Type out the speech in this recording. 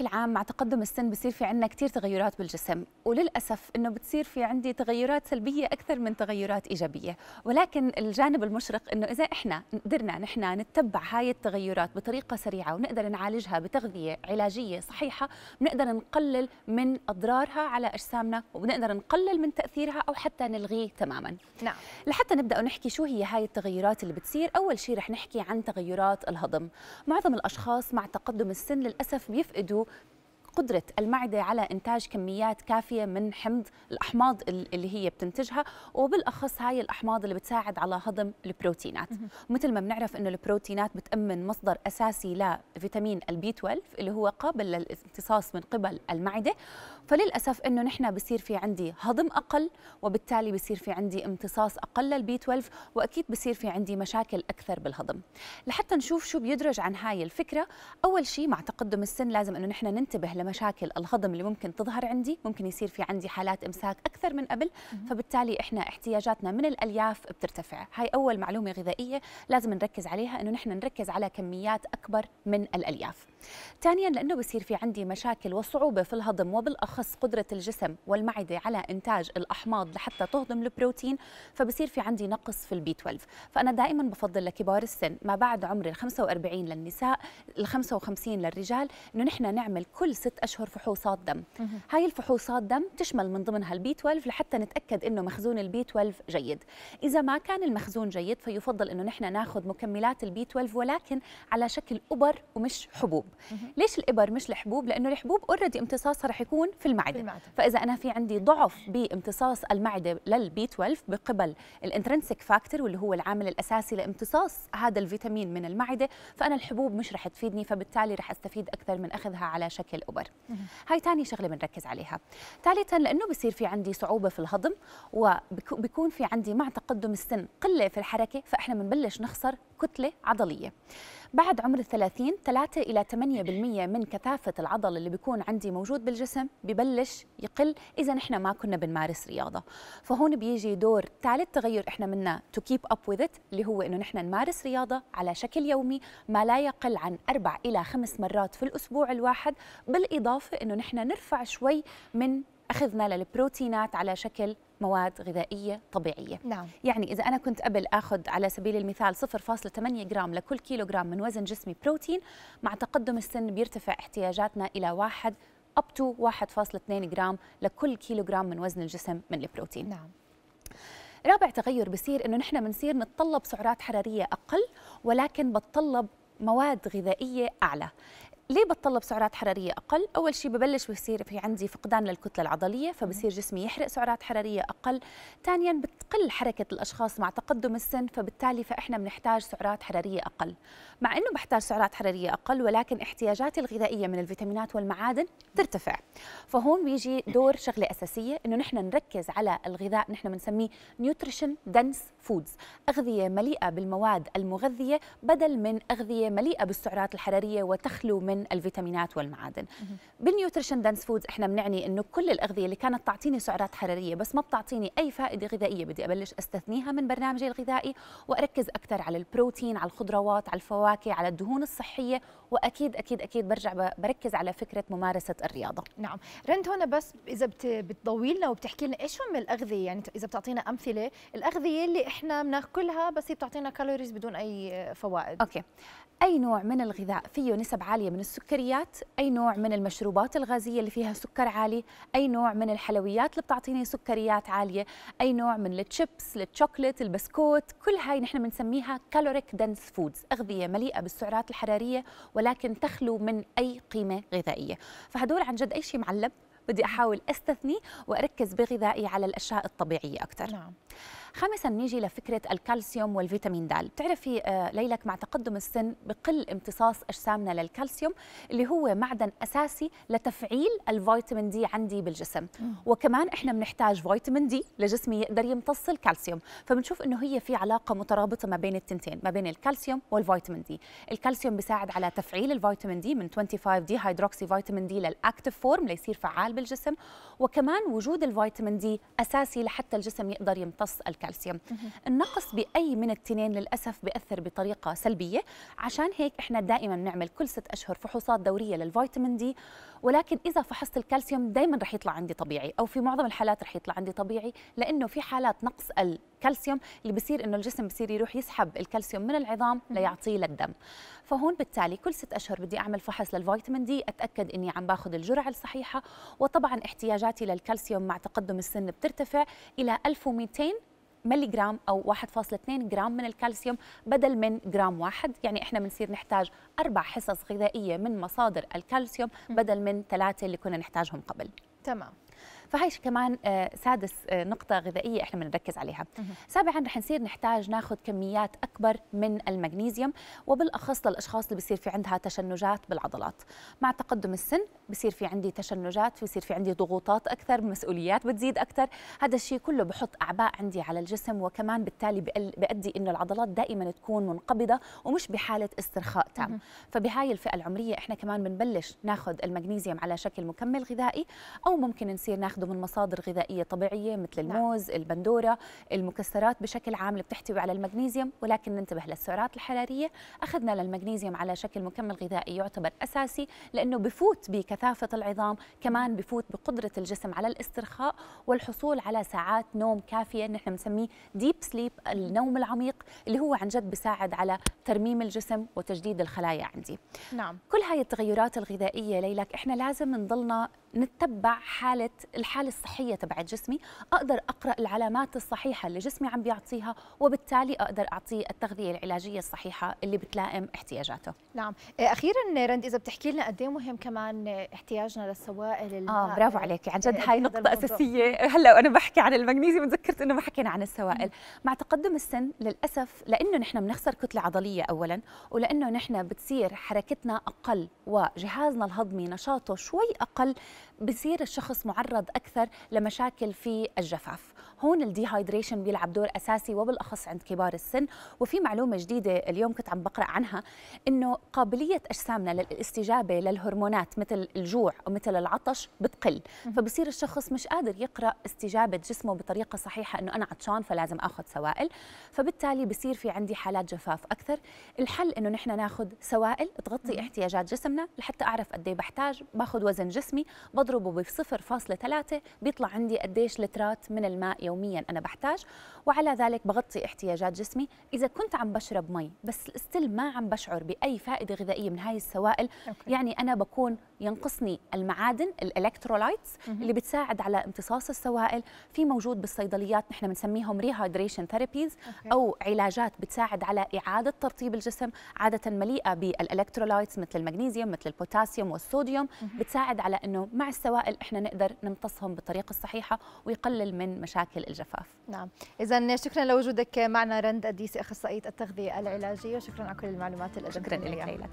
بشكل عام مع تقدم السن بصير في عندنا كثير تغيرات بالجسم وللأسف أنه بتصير في عندي تغيرات سلبية أكثر من تغيرات إيجابية ولكن الجانب المشرق أنه إذا إحنا قدرنا نحن نتبع هاي التغيرات بطريقة سريعة ونقدر نعالجها بتغذية علاجية صحيحة بنقدر نقلل من أضرارها على أجسامنا وبنقدر نقلل من تأثيرها أو حتى نلغيه تماما نعم لحتى نبدأ ونحكي شو هي هاي التغيرات اللي بتصير أول شيء رح نحكي عن تغيرات الهضم معظم الأشخاص مع تقدم السن للأسف بيفقدوا قدرة المعدة على إنتاج كميات كافية من حمض الأحماض اللي هي بتنتجها وبالأخص هاي الأحماض اللي بتساعد على هضم البروتينات مثل ما بنعرف إنه البروتينات بتأمن مصدر أساسي لفيتامين البي 12 اللي هو قابل للامتصاص من قبل المعدة فللأسف إنه نحن بصير في عندي هضم أقل وبالتالي بصير في عندي امتصاص أقل للبي 12 وأكيد بصير في عندي مشاكل أكثر بالهضم لحتى نشوف شو بيدرج عن هاي الفكرة أول شيء مع تقدم السن لازم إنه نحن ننتبه لمشاكل الهضم اللي ممكن تظهر عندي ممكن يصير في عندي حالات إمساك أكثر من قبل فبالتالي إحنا احتياجاتنا من الألياف بترتفع هاي أول معلومة غذائية لازم نركز عليها إنه نحن نركز على كميات أكبر من الألياف ثانيا لأنه بصير في عندي مشاكل وصعوبة في الهضم وبالأخص قدرة الجسم والمعدة على إنتاج الأحماض لحتى تهضم البروتين فبصير في عندي نقص في البي 12 فأنا دائما بفضل لكبار السن ما بعد عمر ال 45 للنساء ال 55 للرجال إنه نحن نعمل كل ست اشهر فحوصات دم هاي الفحوصات دم تشمل من ضمنها البي 12 لحتى نتاكد انه مخزون البي 12 جيد اذا ما كان المخزون جيد فيفضل انه نحن ناخذ مكملات البي 12 ولكن على شكل ابر ومش حبوب ليش الابر مش الحبوب لانه الحبوب اوريدي امتصاصها رح يكون في المعده, في المعدة. فاذا انا في عندي ضعف بامتصاص المعده للبي 12 بقبل الانترنسك فاكتور واللي هو العامل الاساسي لامتصاص هذا الفيتامين من المعده فانا الحبوب مش رح تفيدني فبالتالي رح استفيد اكثر من اخذها على شكل ابر اكبر هاي ثاني شغله بنركز عليها ثالثا لانه بصير في عندي صعوبه في الهضم وبكون في عندي مع تقدم السن قله في الحركه فاحنا بنبلش نخسر كتلة عضلية بعد عمر الثلاثين 3 إلى 8% من كثافة العضل اللي بيكون عندي موجود بالجسم ببلش يقل إذا إحنا ما كنا بنمارس رياضة فهون بيجي دور ثالث تغير إحنا منا to keep up with it اللي هو إنه نحن نمارس رياضة على شكل يومي ما لا يقل عن أربع إلى خمس مرات في الأسبوع الواحد بالإضافة إنه نحن نرفع شوي من اخذنا للبروتينات على شكل مواد غذائية طبيعية نعم. يعني إذا أنا كنت قبل أخذ على سبيل المثال 0.8 جرام لكل كيلوغرام من وزن جسمي بروتين مع تقدم السن بيرتفع احتياجاتنا إلى واحد اب تو 1.2 جرام لكل كيلوغرام من وزن الجسم من البروتين نعم. رابع تغير بصير انه نحن بنصير نتطلب سعرات حراريه اقل ولكن بتطلب مواد غذائيه اعلى ليه بتطلب سعرات حراريه اقل اول شيء ببلش بصير في عندي فقدان للكتله العضليه فبصير جسمي يحرق سعرات حراريه اقل ثانيا بتقل حركه الاشخاص مع تقدم السن فبالتالي فاحنا بنحتاج سعرات حراريه اقل مع انه بحتاج سعرات حراريه اقل ولكن احتياجاتي الغذائيه من الفيتامينات والمعادن ترتفع فهون بيجي دور شغله اساسيه انه نحن نركز على الغذاء نحن بنسميه نيوتريشن دنس فودز اغذيه مليئه بالمواد المغذيه بدل من اغذيه مليئه بالسعرات الحراريه وتخلو من الفيتامينات والمعادن بالنيوتريشن دنس فودز احنا بنعني انه كل الاغذيه اللي كانت تعطيني سعرات حراريه بس ما بتعطيني اي فائده غذائيه بدي ابلش استثنيها من برنامجي الغذائي واركز اكثر على البروتين على الخضروات على الفواكه على الدهون الصحيه واكيد اكيد اكيد برجع بركز على فكره ممارسه الرياضه نعم رند هنا بس اذا بتضوي لنا وبتحكي لنا ايش هم الاغذيه يعني اذا بتعطينا امثله الاغذيه اللي احنا بناكلها بس هي بتعطينا كالوريز بدون اي فوائد اوكي اي نوع من الغذاء فيه نسب عاليه من السكريات اي نوع من المشروبات الغازيه اللي فيها سكر عالي اي نوع من الحلويات اللي بتعطيني سكريات عاليه اي نوع من التشيبس الشوكليت البسكوت كل هاي نحن بنسميها كالوريك دنس فودز اغذيه مليئه بالسعرات الحراريه ولكن تخلو من اي قيمه غذائيه فهدول عن جد اي شيء معلب بدي احاول استثني واركز بغذائي على الاشياء الطبيعيه اكثر نعم خامسا نيجي لفكرة الكالسيوم والفيتامين د بتعرفي آه، ليلك مع تقدم السن بقل امتصاص أجسامنا للكالسيوم اللي هو معدن أساسي لتفعيل الفيتامين دي عندي بالجسم وكمان إحنا بنحتاج فيتامين دي لجسمي يقدر يمتص الكالسيوم فبنشوف إنه هي في علاقة مترابطة ما بين التنتين ما بين الكالسيوم والفيتامين دي الكالسيوم بيساعد على تفعيل الفيتامين دي من 25 دي هيدروكسي فيتامين دي للأكتف فورم ليصير فعال بالجسم وكمان وجود الفيتامين دي أساسي لحتى الجسم يقدر يمتص الكالسيوم الكالسيوم النقص باي من التنين للاسف بياثر بطريقه سلبيه عشان هيك احنا دائما بنعمل كل ست اشهر فحوصات دوريه للفيتامين دي ولكن اذا فحصت الكالسيوم دائما رح يطلع عندي طبيعي او في معظم الحالات رح يطلع عندي طبيعي لانه في حالات نقص الكالسيوم اللي بصير انه الجسم بصير يروح يسحب الكالسيوم من العظام ليعطيه للدم فهون بالتالي كل ست اشهر بدي اعمل فحص للفيتامين دي اتاكد اني عم باخذ الجرعه الصحيحه وطبعا احتياجاتي للكالسيوم مع تقدم السن بترتفع الى 1200 ملي جرام او 1.2 جرام من الكالسيوم بدل من جرام واحد يعني احنا بنصير نحتاج اربع حصص غذائيه من مصادر الكالسيوم بدل من ثلاثه اللي كنا نحتاجهم قبل تمام فهي كمان آه، سادس آه، نقطة غذائية احنا بنركز عليها. سابعا رح نصير نحتاج ناخذ كميات أكبر من المغنيزيوم وبالأخص للأشخاص اللي بصير في عندها تشنجات بالعضلات. مع تقدم السن بصير في عندي تشنجات بصير في عندي ضغوطات اكثر مسؤوليات بتزيد اكثر هذا الشيء كله بحط اعباء عندي على الجسم وكمان بالتالي بأدي انه العضلات دائما تكون منقبضه ومش بحاله استرخاء تام فبهاي الفئه العمريه احنا كمان بنبلش ناخذ المغنيزيوم على شكل مكمل غذائي او ممكن نصير ناخذه من مصادر غذائيه طبيعيه مثل نعم. الموز البندوره المكسرات بشكل عام اللي بتحتوي على المغنيزيوم ولكن ننتبه للسعرات الحراريه اخذنا للمغنيزيوم على شكل مكمل غذائي يعتبر اساسي لانه بفوت بكثره كثافة العظام كمان بفوت بقدرة الجسم على الاسترخاء والحصول على ساعات نوم كافية نحن بنسميه ديب سليب النوم العميق اللي هو عن جد بساعد على ترميم الجسم وتجديد الخلايا عندي نعم كل هاي التغيرات الغذائية ليلك احنا لازم نضلنا نتبع حالة الحالة الصحية تبعت جسمي أقدر أقرأ العلامات الصحيحة اللي جسمي عم بيعطيها وبالتالي أقدر أعطيه التغذية العلاجية الصحيحة اللي بتلائم احتياجاته نعم آه، أخيرا رند إذا بتحكي لنا قد إيه مهم كمان احتياجنا للسوائل الماء آه برافو عليك عن جد آه، هاي نقطة الموضوع. أساسية هلا وأنا بحكي عن المغنيسيوم تذكرت إنه ما حكينا عن السوائل مع تقدم السن للأسف لأنه نحن بنخسر كتلة عضلية أولا ولأنه نحن بتصير حركتنا أقل وجهازنا الهضمي نشاطه شوي أقل بصير الشخص معرض اكثر لمشاكل في الجفاف هون الديهايدريشن بيلعب دور اساسي وبالاخص عند كبار السن وفي معلومه جديده اليوم كنت عم بقرا عنها انه قابليه اجسامنا للاستجابه للهرمونات مثل الجوع ومثل العطش بتقل فبصير الشخص مش قادر يقرا استجابه جسمه بطريقه صحيحه انه انا عطشان فلازم اخذ سوائل فبالتالي بصير في عندي حالات جفاف اكثر الحل انه نحن ناخذ سوائل تغطي احتياجات جسمنا لحتى اعرف قد ايه بحتاج باخذ وزن جسمي بضربه ب 0.3 بيطلع عندي قديش لترات من الماء يوميا انا بحتاج وعلى ذلك بغطي احتياجات جسمي اذا كنت عم بشرب مي بس استل ما عم بشعر باي فائده غذائيه من هاي السوائل أوكي. يعني انا بكون ينقصني المعادن الالكترولايتس اللي بتساعد على امتصاص السوائل في موجود بالصيدليات نحن بنسميهم ريهايدريشن ثيرابيز او علاجات بتساعد على اعاده ترطيب الجسم عاده مليئه بالالكترولايتس مثل المغنيسيوم مثل البوتاسيوم والصوديوم بتساعد على انه مع السوائل احنا نقدر نمتصهم بالطريقه الصحيحه ويقلل من مشاكل الجفاف نعم اذا إذا شكرا لوجودك معنا رند أديسي أخصائية التغذية العلاجية وشكرا على كل المعلومات اللي شكرا لك